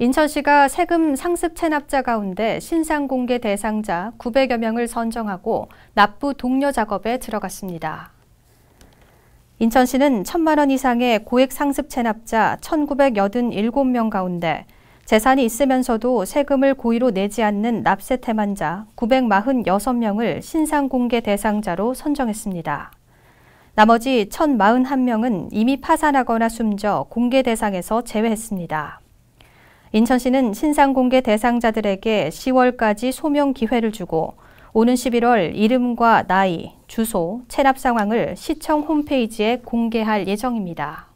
인천시가 세금 상습 체납자 가운데 신상 공개 대상자 900여 명을 선정하고 납부 독려 작업에 들어갔습니다. 인천시는 1천만 원 이상의 고액 상습 체납자 1,987명 가운데 재산이 있으면서도 세금을 고의로 내지 않는 납세 태만자 946명을 신상 공개 대상자로 선정했습니다. 나머지 1,041명은 이미 파산하거나 숨져 공개 대상에서 제외했습니다. 인천시는 신상공개 대상자들에게 10월까지 소명 기회를 주고 오는 11월 이름과 나이, 주소, 체납 상황을 시청 홈페이지에 공개할 예정입니다.